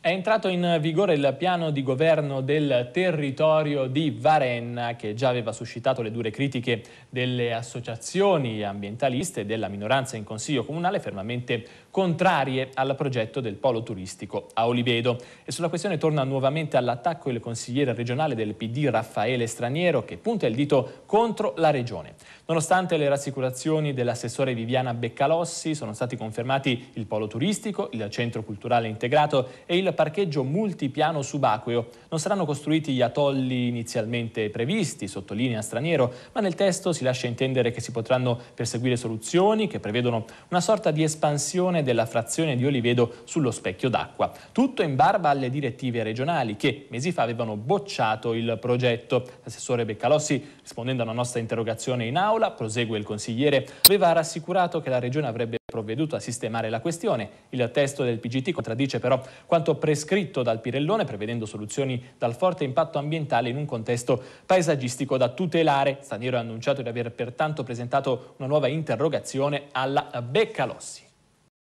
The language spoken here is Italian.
È entrato in vigore il piano di governo del territorio di Varenna che già aveva suscitato le dure critiche delle associazioni ambientaliste e della minoranza in consiglio comunale fermamente contrarie al progetto del polo turistico a Olivedo. E sulla questione torna nuovamente all'attacco il consigliere regionale del PD Raffaele Straniero che punta il dito contro la regione. Nonostante le rassicurazioni dell'assessore Viviana Beccalossi sono stati confermati il polo turistico, il centro culturale integrato e il parcheggio multipiano subacqueo. Non saranno costruiti gli atolli inizialmente previsti, sottolinea Straniero, ma nel testo si lascia intendere che si potranno perseguire soluzioni che prevedono una sorta di espansione della frazione di Olivedo sullo specchio d'acqua. Tutto in barba alle direttive regionali che mesi fa avevano bocciato il progetto. L'assessore Beccalossi, rispondendo a una nostra interrogazione in aula, prosegue il consigliere, aveva rassicurato che la regione avrebbe provveduto a sistemare la questione. Il testo del PGT contraddice però quanto prescritto dal Pirellone, prevedendo soluzioni dal forte impatto ambientale in un contesto paesaggistico da tutelare. Staniero ha annunciato di aver pertanto presentato una nuova interrogazione alla Beccalossi.